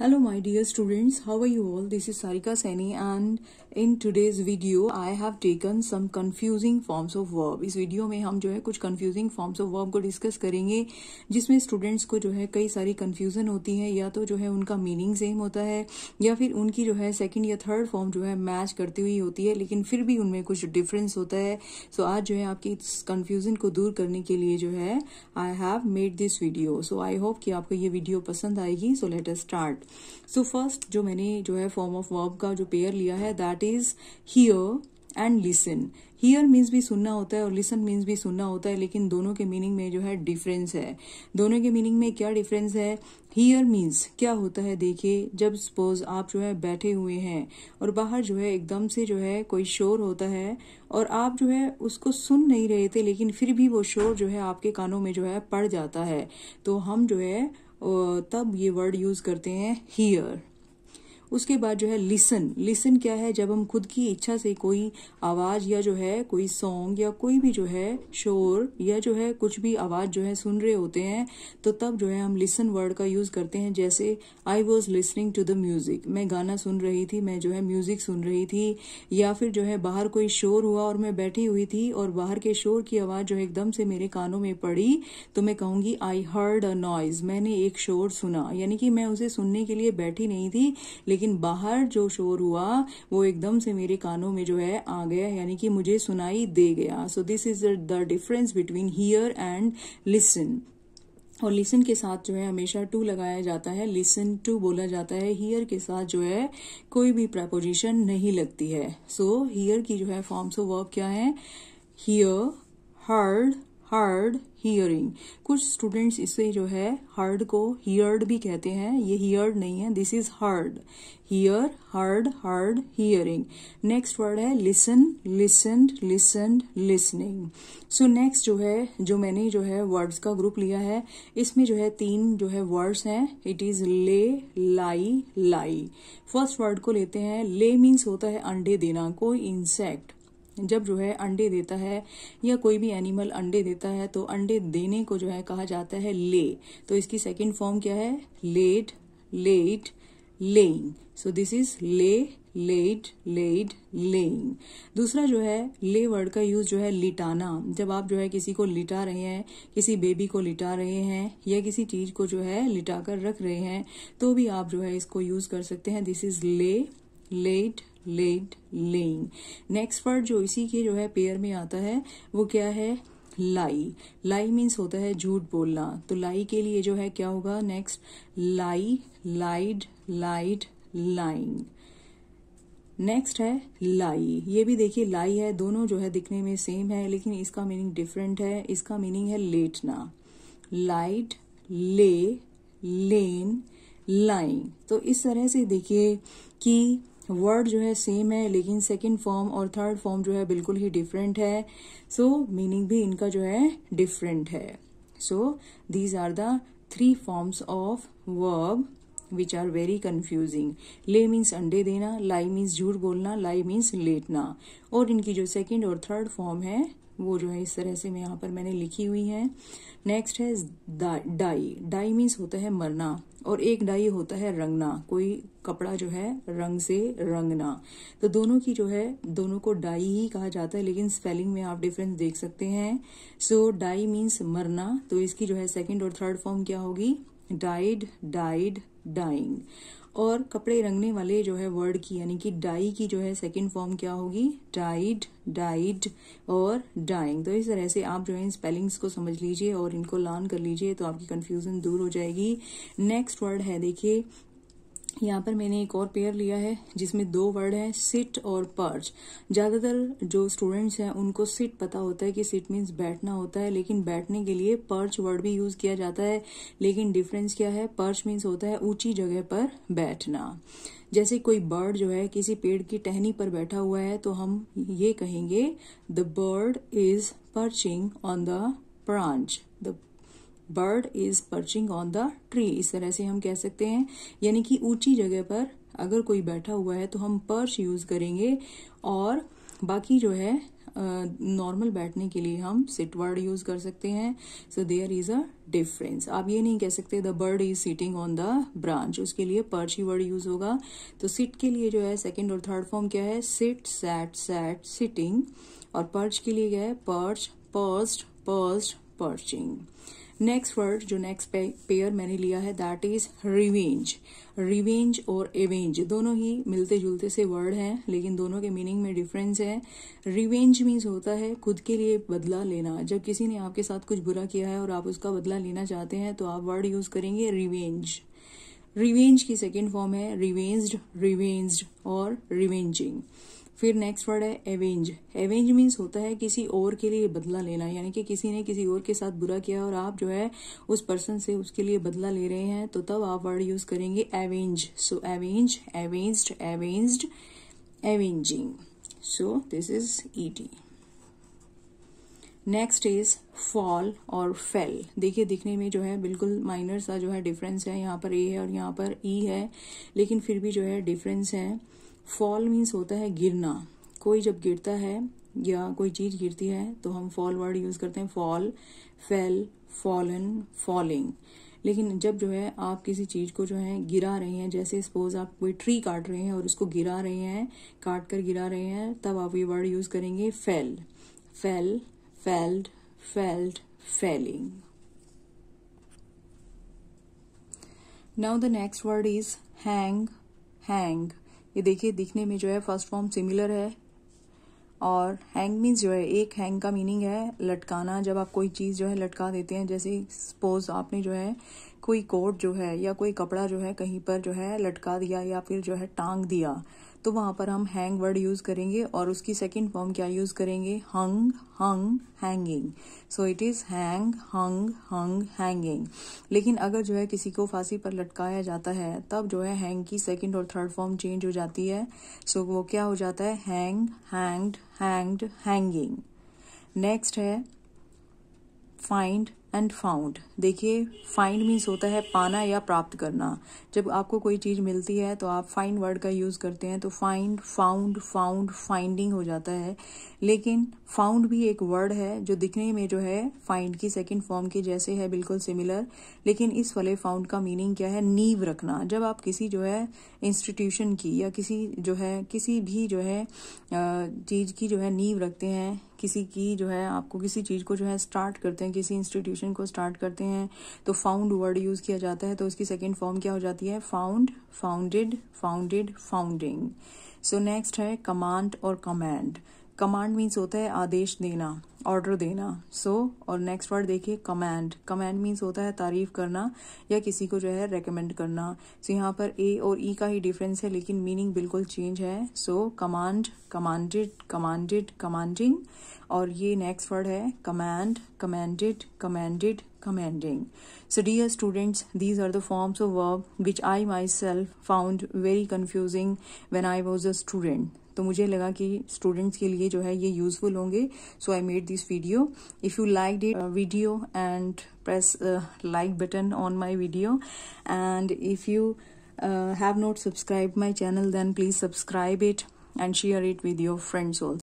Hello my dear students how are you all this is Sarika Saini and in today's video I have taken some confusing forms of verb इस वीडियो में हम जो है कुछ confusing forms of verb को discuss करेंगे जिसमें स्टूडेंट्स को जो है कई सारी confusion होती है या तो जो है उनका मीनिंग सेम होता है या फिर उनकी जो है सेकेंड या थर्ड फॉर्म जो है मैच करती हुई होती है लेकिन फिर भी उनमें कुछ डिफरेंस होता है सो so, आज जो है आपकी इस कन्फ्यूजन को दूर करने के लिए जो है I have made this video so I hope कि आपको ये वीडियो पसंद आएगी so let's start so first जो मैंने जो है फॉर्म ऑफ वर्ब का जो पेयर लिया है that is hear and listen hear means भी सुनना होता है और लिसन मीन्स भी सुनना होता है लेकिन दोनों के मीनिंग में जो है डिफरेंस है दोनों के मीनिंग में क्या डिफरेंस है हियर मीन्स क्या होता है देखिए जब सपोज आप जो है बैठे हुए हैं और बाहर जो है एकदम से जो है कोई शोर होता है और आप जो है उसको सुन नहीं रहे थे लेकिन फिर भी वो शोर जो है आपके कानों में जो है पड़ जाता है तो हम जो है तब ये वर्ड यूज करते हैं हीयर उसके बाद जो है लिसन लिसन क्या है जब हम खुद की इच्छा से कोई आवाज या जो है कोई सॉन्ग या कोई भी जो है शोर या जो है कुछ भी आवाज जो है सुन रहे होते हैं तो तब जो है हम लिसन वर्ड का यूज करते हैं जैसे I was listening to the music मैं गाना सुन रही थी मैं जो है म्यूजिक सुन रही थी या फिर जो है बाहर कोई शोर हुआ और मैं बैठी हुई थी और बाहर के शोर की आवाज जो है एकदम से मेरे कानों में पड़ी तो मैं कहूंगी आई हर्ड अ नॉइज मैंने एक शोर सुना यानी कि मैं उसे सुनने के लिए बैठी नहीं थी लेकिन बाहर जो शोर हुआ वो एकदम से मेरे कानों में जो है आ गया यानी कि मुझे सुनाई दे गया so this is the difference between hear and listen और लिसन के साथ जो है हमेशा टू लगाया जाता है लिसन टू बोला जाता है हियर के साथ जो है कोई भी प्रपोजिशन नहीं लगती है सो so, हियर की जो है फॉर्म्स ऑफ वर्ब क्या है हियर हर्ड हार्ड हियरिंग कुछ स्टूडेंट्स इसे जो है हार्ड को हियर्ड भी कहते हैं ये हियर्ड नहीं है this is heard hear heard heard hearing next word है listen listen listen listening so next जो है जो मैंने जो है वर्ड्स का ग्रुप लिया है इसमें जो है तीन जो है वर्ड्स हैं इट इज ले लाई लाई फर्स्ट वर्ड को लेते हैं ले मीन्स होता है अंडे देना कोई इंसेक्ट जब जो है अंडे देता है या कोई भी एनिमल अंडे देता है तो अंडे देने को जो है कहा जाता है ले तो इसकी सेकेंड फॉर्म क्या है laid laid laying so this is lay laid laid laying दूसरा जो है ले वर्ड का यूज जो है लिटाना जब आप जो है किसी को लिटा रहे हैं किसी बेबी को लिटा रहे हैं या किसी चीज को जो है लिटा कर रख रहे हैं तो भी आप जो है इसको यूज कर सकते हैं this is lay laid laid laying next word जो इसी के जो है पेयर में आता है वो क्या है लाई लाई मीन्स होता है झूठ बोलना तो लाई के लिए जो है क्या होगा next lie lied lied lying next है लाई ये भी देखिए लाई है दोनों जो है दिखने में सेम है लेकिन इसका मीनिंग डिफरेंट है इसका मीनिंग है लेटना लाइट ले लेन लाइंग तो इस तरह से देखिए कि वर्ड जो है सेम है लेकिन सेकेंड फॉर्म और थर्ड फॉर्म जो है बिल्कुल ही डिफरेंट है सो so, मीनिंग भी इनका जो है डिफरेंट है so these are the three forms of verb which are very confusing lay means अंडे देना लाई मीन्स झूठ बोलना लाई मीन्स लेटना और इनकी जो सेकेंड और थर्ड फॉर्म है वो जो है इस तरह से मैं यहाँ पर मैंने लिखी हुई है नेक्स्ट है डाई डाई मीन्स होता है मरना और एक डाई होता है रंगना कोई कपड़ा जो है रंग से रंगना तो दोनों की जो है दोनों को डाई ही कहा जाता है लेकिन स्पेलिंग में आप डिफरेंस देख सकते हैं सो डाई मीन्स मरना तो इसकी जो है सेकेंड और थर्ड फॉर्म क्या होगी डाइड डाइड डाइंग और कपड़े रंगने वाले जो है वर्ड की यानी कि डाई की जो है सेकंड फॉर्म क्या होगी डाइड डाइड और डाइंग तो इस तरह से आप जो है इन स्पेलिंग्स को समझ लीजिए और इनको लर्न कर लीजिए तो आपकी कन्फ्यूजन दूर हो जाएगी नेक्स्ट वर्ड है देखिए यहाँ पर मैंने एक और पेयर लिया है जिसमें दो वर्ड हैं सिट और पर्च ज़्यादातर जो स्टूडेंट्स हैं उनको सिट पता होता है कि सिट मीन्स बैठना होता है लेकिन बैठने के लिए पर्च वर्ड भी यूज़ किया जाता है लेकिन डिफरेंस क्या है पर्च मीन्स होता है ऊंची जगह पर बैठना जैसे कोई बर्ड जो है किसी पेड़ की टहनी पर बैठा हुआ है तो हम ये कहेंगे the bird is perching on the branch the bird is perching on the tree इस तरह से हम कह सकते हैं यानी कि ऊंची जगह पर अगर कोई बैठा हुआ है तो हम पर्च यूज करेंगे और बाकी जो है नॉर्मल uh, बैठने के लिए हम सिट वर्ड यूज कर सकते हैं so there is a difference आप ये नहीं कह सकते the bird is sitting on the branch उसके लिए पर्च ही वर्ड यूज होगा तो सिट के लिए जो है सेकेंड और थर्ड फॉर्म क्या है सिट सैट सैट सिटिंग और पर्च के लिए क्या है perch perched perched perching next word जो नेक्स्ट पेयर मैंने लिया है दैट इज रिवेंज रिवेंज और एवेंज दोनों ही मिलते जुलते से वर्ड हैं लेकिन दोनों के मीनिंग में डिफरेंस है रिवेंज मीन्स होता है खुद के लिए बदला लेना जब किसी ने आपके साथ कुछ बुरा किया है और आप उसका बदला लेना चाहते हैं तो आप वर्ड यूज करेंगे रिवेंज रिवेंज की सेकेंड फॉर्म है रिवेंज्ड रिवेंज्ड और रिवेंजिंग फिर नेक्स्ट वर्ड है एवेंज एवेंज मीन्स होता है किसी और के लिए बदला लेना यानी कि किसी ने किसी और के साथ बुरा किया और आप जो है उस पर्सन से उसके लिए बदला ले रहे हैं तो तब आप वर्ड यूज करेंगे avenge so avenge avenge avenge avenging so this is it next is fall और फेल देखिए दिखने में जो है बिल्कुल माइनर सा जो है डिफरेंस है यहाँ पर ए है और यहाँ पर ई e है लेकिन फिर भी जो है डिफरेंस है फॉल मीन्स होता है गिरना कोई जब गिरता है या कोई चीज गिरती है तो हम फॉल वर्ड यूज करते हैं फॉल फेल फॉलन फॉलिंग लेकिन जब जो है आप किसी चीज को जो है गिरा रहे हैं जैसे सपोज आप कोई ट्री काट रहे हैं और उसको गिरा रहे हैं काट कर गिरा रहे हैं तब आप ये वर्ड यूज करेंगे fail fail failed failed failing now the next word is hang hang ये देखिए दिखने में जो है फर्स्ट फॉर्म सिमिलर है और हैंग मीन्स जो है एक हैंग का मीनिंग है लटकाना जब आप कोई चीज़ जो है लटका देते हैं जैसे सपोज आपने जो है कोई कोट जो है या कोई कपड़ा जो है कहीं पर जो है लटका दिया या फिर जो है टांग दिया तो वहाँ पर हम हैंग वर्ड यूज़ करेंगे और उसकी सेकेंड फॉर्म क्या यूज़ करेंगे hung hung hanging so it is hang hung hung hanging लेकिन अगर जो है किसी को फांसी पर लटकाया जाता है तब जो है हैंग की सेकेंड और थर्ड फॉर्म चेंज हो जाती है सो so, वो क्या हो जाता है hang hanged hanged hanging next है फाइंड एंड फाउंड देखिए फाइंड मीन्स होता है पाना या प्राप्त करना जब आपको कोई चीज़ मिलती है तो आप फाइंड वर्ड का यूज़ करते हैं तो फाइंड फाउंड फाउंड फाइंडिंग हो जाता है लेकिन फाउंड भी एक वर्ड है जो दिखने में जो है फाइंड की सेकंड फॉर्म के जैसे है बिल्कुल सिमिलर लेकिन इस वाले फाउंड का मीनिंग क्या है नींव रखना जब आप किसी जो है इंस्टीट्यूशन की या किसी जो है किसी भी जो है चीज़ की जो है नींव रखते हैं किसी की जो है आपको किसी चीज़ को जो है स्टार्ट करते हैं किसी इंस्टीट्यूशन को स्टार्ट करते हैं तो फाउंड वर्ड यूज़ किया जाता है तो उसकी सेकेंड फॉर्म क्या हो जाती है found founded founded founding so next है कमांड और कमांड कमांड मीन्स होता है आदेश देना ऑर्डर देना सो so, और नेक्स्ट वर्ड देखिए कमांड कमांड मीन्स होता है तारीफ करना या किसी को जो है रेकमेंड करना सो so, यहाँ पर ए और ई e का ही डिफरेंस है लेकिन मीनिंग बिल्कुल चेंज है so command commanded commanded commanding और ये नेक्स्ट वर्ड है commend commanded commanded commending so so students these are the forms of verb which I myself found very confusing when I was a student तो मुझे लगा कि students के लिए जो है ये यूजफुल होंगे so I made this video if you like that video and press like button on my video and if you have not subscribe my channel then please subscribe it and share it with your friends also.